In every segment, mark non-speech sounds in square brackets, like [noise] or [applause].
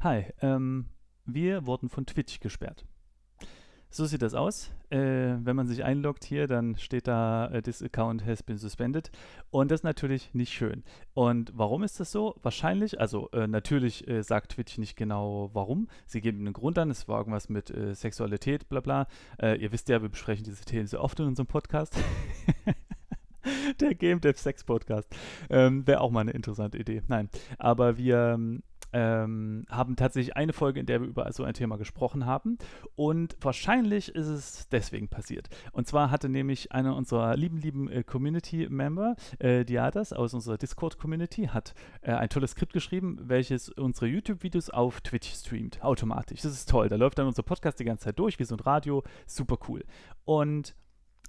Hi, ähm, wir wurden von Twitch gesperrt. So sieht das aus. Äh, wenn man sich einloggt hier, dann steht da, äh, this account has been suspended. Und das ist natürlich nicht schön. Und warum ist das so? Wahrscheinlich, also äh, natürlich äh, sagt Twitch nicht genau warum. Sie geben einen Grund an, es war irgendwas mit äh, Sexualität, bla bla. Äh, ihr wisst ja, wir besprechen diese Themen sehr oft in unserem Podcast. [laughs] Der Game Dev Sex Podcast. Ähm, Wäre auch mal eine interessante Idee. Nein, aber wir ähm, ähm, haben tatsächlich eine Folge, in der wir über so ein Thema gesprochen haben. Und wahrscheinlich ist es deswegen passiert. Und zwar hatte nämlich einer unserer lieben, lieben äh, Community-Member, äh, Diadas aus unserer Discord-Community, hat äh, ein tolles Skript geschrieben, welches unsere YouTube-Videos auf Twitch streamt, automatisch. Das ist toll. Da läuft dann unser Podcast die ganze Zeit durch, wie so ein Radio. Super cool. Und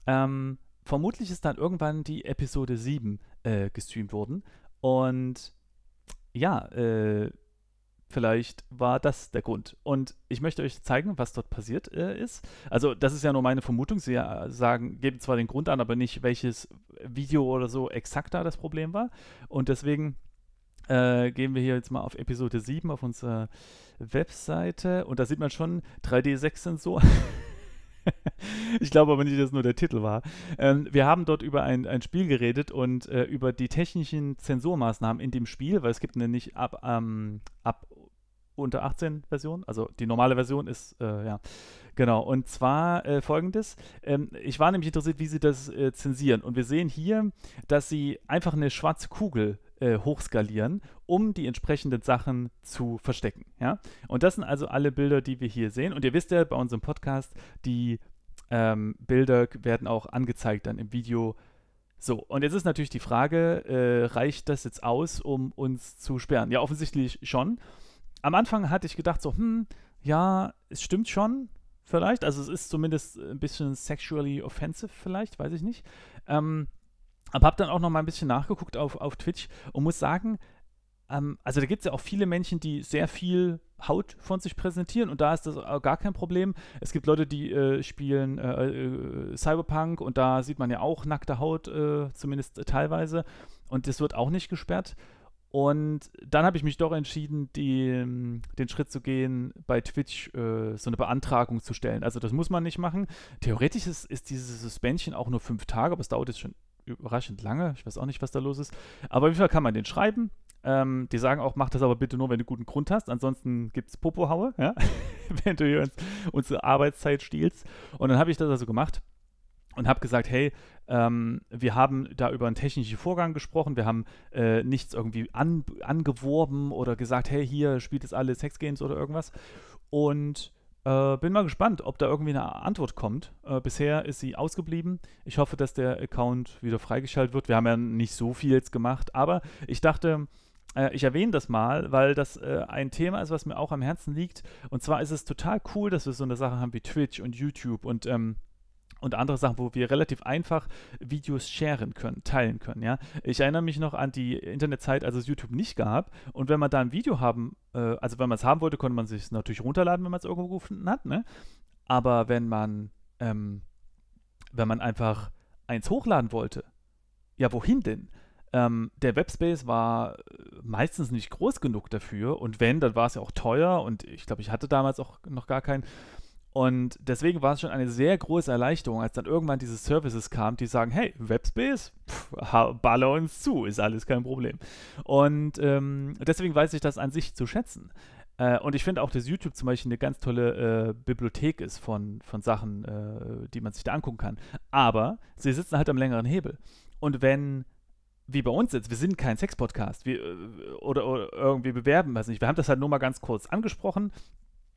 ähm, vermutlich ist dann irgendwann die Episode 7 äh, gestreamt worden. Und ja, äh, Vielleicht war das der Grund. Und ich möchte euch zeigen, was dort passiert äh, ist. Also, das ist ja nur meine Vermutung. Sie äh, sagen, geben zwar den Grund an, aber nicht, welches Video oder so exakt da das Problem war. Und deswegen äh, gehen wir hier jetzt mal auf Episode 7 auf unserer Webseite. Und da sieht man schon 3D6-Sensor. [laughs] ich glaube aber nicht, dass nur der Titel war. Ähm, wir haben dort über ein, ein Spiel geredet und äh, über die technischen Zensurmaßnahmen in dem Spiel, weil es gibt eine nicht ab, ähm, ab unter 18 Version. Also die normale Version ist, äh, ja, genau. Und zwar äh, folgendes. Ähm, ich war nämlich interessiert, wie sie das äh, zensieren. Und wir sehen hier, dass sie einfach eine schwarze Kugel äh, hochskalieren, um die entsprechenden Sachen zu verstecken. Ja? Und das sind also alle Bilder, die wir hier sehen. Und ihr wisst ja, bei unserem Podcast, die ähm, Bilder werden auch angezeigt dann im Video. So, und jetzt ist natürlich die Frage, äh, reicht das jetzt aus, um uns zu sperren? Ja, offensichtlich schon am Anfang hatte ich gedacht, so, hm, ja, es stimmt schon, vielleicht. Also es ist zumindest ein bisschen sexually offensive, vielleicht, weiß ich nicht. Ähm, aber habe dann auch noch mal ein bisschen nachgeguckt auf, auf Twitch und muss sagen, ähm, also da gibt es ja auch viele Menschen, die sehr viel Haut von sich präsentieren und da ist das gar kein Problem. Es gibt Leute, die äh, spielen äh, äh, Cyberpunk und da sieht man ja auch nackte Haut, äh, zumindest teilweise. Und das wird auch nicht gesperrt. Und dann habe ich mich doch entschieden, die, ähm, den Schritt zu gehen, bei Twitch äh, so eine Beantragung zu stellen. Also das muss man nicht machen. Theoretisch ist, ist dieses Suspension auch nur fünf Tage, aber es dauert jetzt schon überraschend lange. Ich weiß auch nicht, was da los ist. Aber auf jeden Fall kann man den schreiben. Ähm, die sagen auch, mach das aber bitte nur, wenn du guten Grund hast. Ansonsten gibt es Popohaue, ja? [laughs] wenn du hier uns, unsere Arbeitszeit stiehlst. Und dann habe ich das also gemacht und habe gesagt, hey, ähm, wir haben da über einen technischen Vorgang gesprochen, wir haben äh, nichts irgendwie an, angeworben oder gesagt, hey, hier spielt es alle Sexgames oder irgendwas. Und äh, bin mal gespannt, ob da irgendwie eine Antwort kommt. Äh, bisher ist sie ausgeblieben. Ich hoffe, dass der Account wieder freigeschaltet wird. Wir haben ja nicht so viel jetzt gemacht, aber ich dachte, äh, ich erwähne das mal, weil das äh, ein Thema ist, was mir auch am Herzen liegt. Und zwar ist es total cool, dass wir so eine Sache haben wie Twitch und YouTube und ähm, und andere Sachen, wo wir relativ einfach Videos sharen können, teilen können, ja. Ich erinnere mich noch an die Internetzeit, als es YouTube nicht gab und wenn man da ein Video haben, äh, also wenn man es haben wollte, konnte man es sich natürlich runterladen, wenn man es irgendwo gefunden hat, ne? Aber wenn man, ähm, wenn man einfach eins hochladen wollte, ja, wohin denn? Ähm, der Webspace war äh, meistens nicht groß genug dafür und wenn, dann war es ja auch teuer und ich glaube, ich hatte damals auch noch gar keinen und deswegen war es schon eine sehr große Erleichterung, als dann irgendwann diese Services kamen, die sagen, hey, Webspace, baller uns zu, ist alles kein Problem. Und ähm, deswegen weiß ich das an sich zu schätzen. Äh, und ich finde auch, dass YouTube zum Beispiel eine ganz tolle äh, Bibliothek ist von, von Sachen, äh, die man sich da angucken kann. Aber sie sitzen halt am längeren Hebel. Und wenn wie bei uns jetzt, wir sind kein Sex-Podcast äh, oder, oder, irgendwie bewerben, weiß nicht. Wir haben das halt nur mal ganz kurz angesprochen,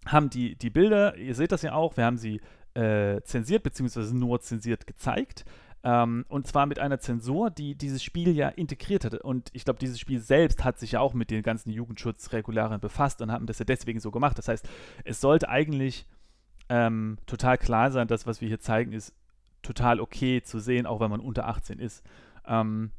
haben die, die Bilder, ihr seht das ja auch, wir haben sie äh, zensiert, bzw. nur zensiert gezeigt. Ähm, und zwar mit einer Zensur, die dieses Spiel ja integriert hatte. Und ich glaube, dieses Spiel selbst hat sich ja auch mit den ganzen Jugendschutzregularien befasst und haben das ja deswegen so gemacht. Das heißt, es sollte eigentlich ähm, total klar sein, dass was wir hier zeigen, ist total okay zu sehen, auch wenn man unter 18 ist. Ähm,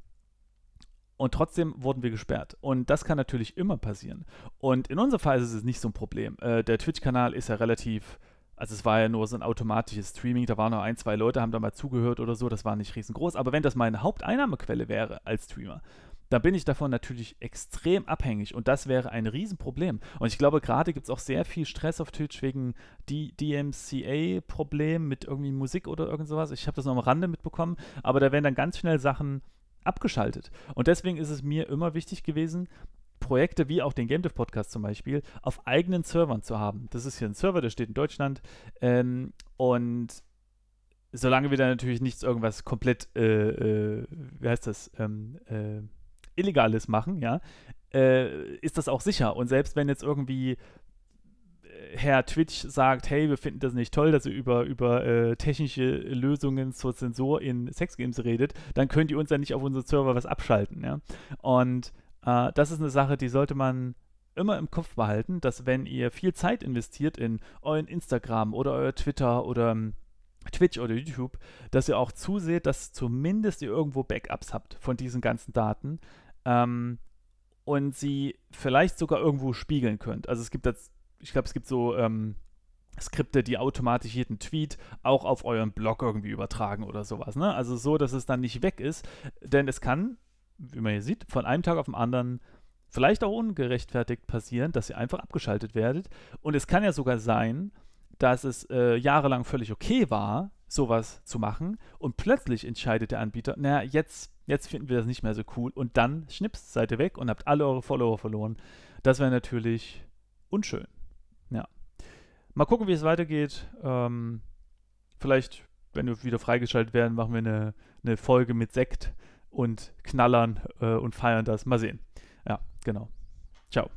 und trotzdem wurden wir gesperrt. Und das kann natürlich immer passieren. Und in unserem Fall ist es nicht so ein Problem. Äh, der Twitch-Kanal ist ja relativ also es war ja nur so ein automatisches Streaming, da waren nur ein, zwei Leute, haben da mal zugehört oder so, das war nicht riesengroß. Aber wenn das meine Haupteinnahmequelle wäre als Streamer, dann bin ich davon natürlich extrem abhängig und das wäre ein Riesenproblem. Und ich glaube, gerade gibt es auch sehr viel Stress auf Twitch wegen DMCA-Problemen mit irgendwie Musik oder irgend sowas. Ich habe das noch am Rande mitbekommen, aber da werden dann ganz schnell Sachen abgeschaltet. Und deswegen ist es mir immer wichtig gewesen, Projekte wie auch den Game Dev Podcast zum Beispiel auf eigenen Servern zu haben. Das ist hier ein Server, der steht in Deutschland. Ähm, und solange wir da natürlich nichts irgendwas komplett, äh, äh, wie heißt das, ähm, äh, Illegales machen, ja, äh, ist das auch sicher. Und selbst wenn jetzt irgendwie Herr Twitch sagt, hey, wir finden das nicht toll, dass ihr über, über äh, technische Lösungen zur Zensur in Sexgames redet, dann könnt ihr uns ja nicht auf unseren Server was abschalten. Ja? Und äh, das ist eine Sache, die sollte man immer im Kopf behalten, dass wenn ihr viel Zeit investiert in euren Instagram oder euer Twitter oder ähm, Twitch oder YouTube, dass ihr auch zuseht, dass zumindest ihr irgendwo Backups habt von diesen ganzen Daten ähm, und sie vielleicht sogar irgendwo spiegeln könnt. Also es gibt jetzt ich glaube, es gibt so ähm, Skripte, die automatisch jeden Tweet auch auf euren Blog irgendwie übertragen oder sowas. Ne? Also so, dass es dann nicht weg ist. Denn es kann, wie man hier sieht, von einem Tag auf den anderen vielleicht auch ungerechtfertigt passieren, dass ihr einfach abgeschaltet werdet. Und es kann ja sogar sein, dass es äh, jahrelang völlig okay war, sowas zu machen. Und plötzlich entscheidet der Anbieter, naja, jetzt, jetzt finden wir das nicht mehr so cool. Und dann schnippst, seid ihr weg und habt alle eure Follower verloren. Das wäre natürlich unschön. Mal gucken, wie es weitergeht. Ähm, vielleicht, wenn wir wieder freigeschaltet werden, machen wir eine, eine Folge mit Sekt und Knallern äh, und feiern das. Mal sehen. Ja, genau. Ciao.